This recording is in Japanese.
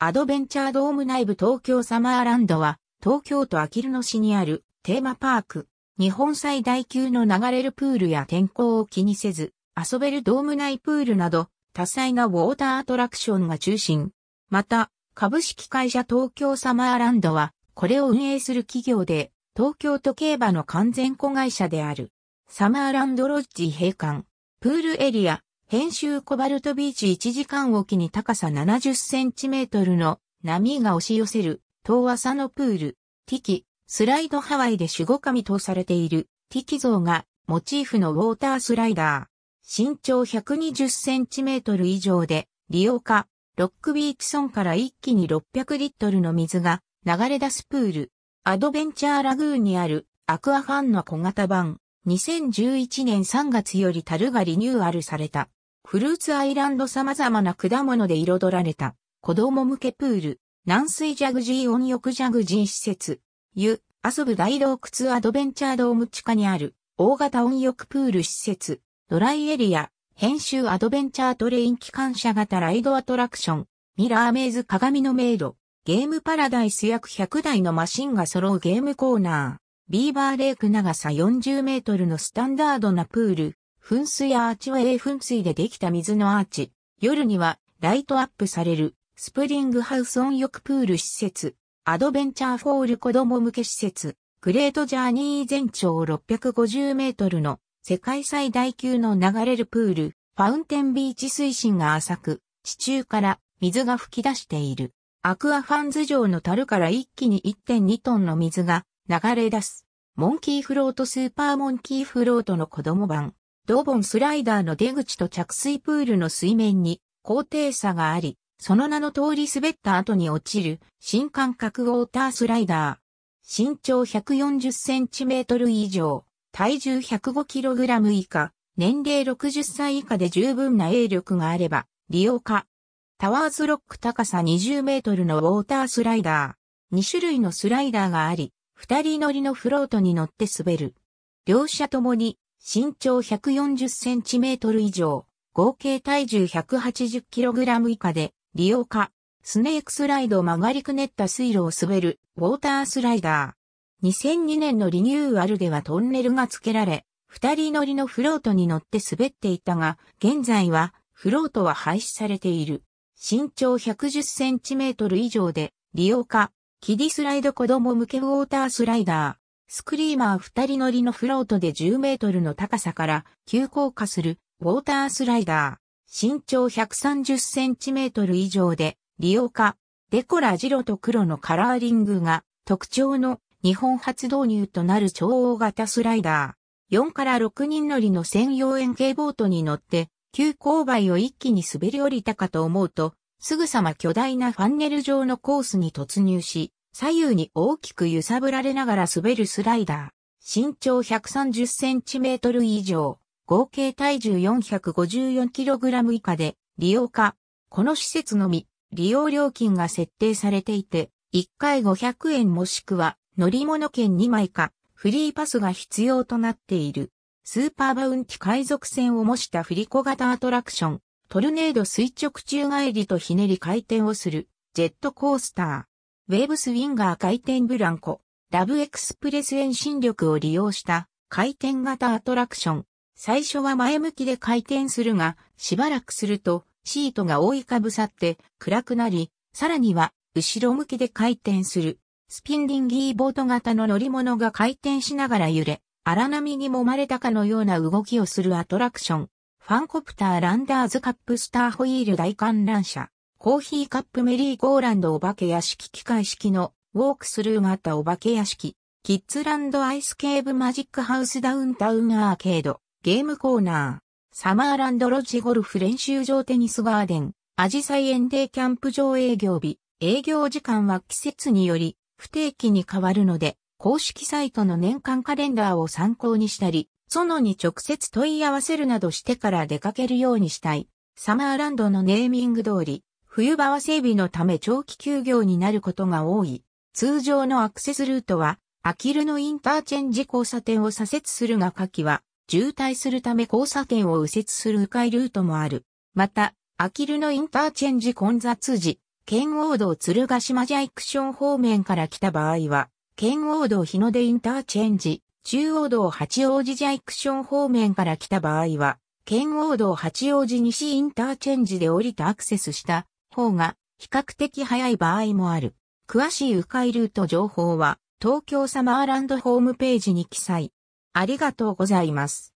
アドベンチャードーム内部東京サマーランドは、東京都あきる野市にあるテーマパーク、日本最大級の流れるプールや天候を気にせず、遊べるドーム内プールなど、多彩なウォーターアトラクションが中心。また、株式会社東京サマーランドは、これを運営する企業で、東京都競馬の完全子会社である。サマーランドロッジ閉館、プールエリア、編集コバルトビーチ1時間おきに高さ70センチメートルの波が押し寄せる遠浅のプール、ティキ、スライドハワイで守護神とされているティキ像がモチーフのウォータースライダー。身長120センチメートル以上で利用家、ロックビーチ村から一気に600リットルの水が流れ出すプール、アドベンチャーラグーンにあるアクアファンの小型版、2011年3月より樽がリニューアルされた。フルーツアイランド様々な果物で彩られた、子供向けプール、軟水ジャグジー温浴ジャグジー施設、湯、遊ぶ大洞窟アドベンチャードーム地下にある、大型温浴プール施設、ドライエリア、編集アドベンチャートレイン機関車型ライドアトラクション、ミラーメイズ鏡のメイド、ゲームパラダイス約100台のマシンが揃うゲームコーナー、ビーバーレイク長さ40メートルのスタンダードなプール、噴水アーチは A 噴水でできた水のアーチ。夜にはライトアップされるスプリングハウス温浴プール施設、アドベンチャーフォール子供向け施設、グレートジャーニー全長650メートルの世界最大級の流れるプール、ファウンテンビーチ水深が浅く、地中から水が噴き出している。アクアファンズ上の樽から一気に1.2トンの水が流れ出す。モンキーフロートスーパーモンキーフロートの子供版。ドボンスライダーの出口と着水プールの水面に高低差があり、その名の通り滑った後に落ちる新感覚ウォータースライダー。身長140センチメートル以上、体重105キログラム以下、年齢60歳以下で十分な栄力があれば利用可。タワーズロック高さ20メートルのウォータースライダー。2種類のスライダーがあり、2人乗りのフロートに乗って滑る。両者ともに身長140センチメートル以上、合計体重180キログラム以下で、利用可。スネークスライド曲がりくねった水路を滑る、ウォータースライダー。2002年のリニューアルではトンネルが付けられ、二人乗りのフロートに乗って滑っていたが、現在は、フロートは廃止されている。身長110センチメートル以上で、利用可。キディスライド子供向けウォータースライダー。スクリーマー二人乗りのフロートで10メートルの高さから急降下するウォータースライダー。身長130センチメートル以上で利用化。デコラ白と黒のカラーリングが特徴の日本初導入となる超大型スライダー。4から6人乗りの専用円形ボートに乗って急勾配を一気に滑り降りたかと思うと、すぐさま巨大なファンネル状のコースに突入し、左右に大きく揺さぶられながら滑るスライダー。身長1 3 0センチメートル以上、合計体重 454kg 以下で利用可。この施設のみ、利用料金が設定されていて、1回500円もしくは乗り物券2枚か、フリーパスが必要となっている。スーパーバウンティ海賊船を模した振り子型アトラクション、トルネード垂直宙返りとひねり回転をする、ジェットコースター。ウェーブスウィンガー回転ブランコ、ラブエクスプレス遠心力を利用した回転型アトラクション。最初は前向きで回転するが、しばらくするとシートが覆いかぶさって暗くなり、さらには後ろ向きで回転する。スピンディンギーボート型の乗り物が回転しながら揺れ、荒波に揉まれたかのような動きをするアトラクション。ファンコプターランダーズカップスターホイール大観覧車。コーヒーカップメリーゴーランドお化け屋敷機械式のウォークスルー型お化け屋敷、キッズランドアイスケーブマジックハウスダウンタウンアーケード、ゲームコーナー、サマーランドロッジゴルフ練習場テニスガーデン、アジサイエンデーキャンプ場営業日、営業時間は季節により不定期に変わるので、公式サイトの年間カレンダーを参考にしたり、ソノに直接問い合わせるなどしてから出かけるようにしたい。サマーランドのネーミング通り、冬場は整備のため長期休業になることが多い。通常のアクセスルートは、アキルのインターチェンジ交差点を左折するが下記は、渋滞するため交差点を右折する迂回ルートもある。また、アキルのインターチェンジ混雑時、圏央道鶴ヶ島ジャイクション方面から来た場合は、圏央道日の出インターチェンジ、中央道八王子ジャイクション方面から来た場合は、圏央道八王子西インターチェンジで降りてアクセスした方が比較的早い場合もある。詳しい迂回ルート情報は東京サマーランドホームページに記載。ありがとうございます。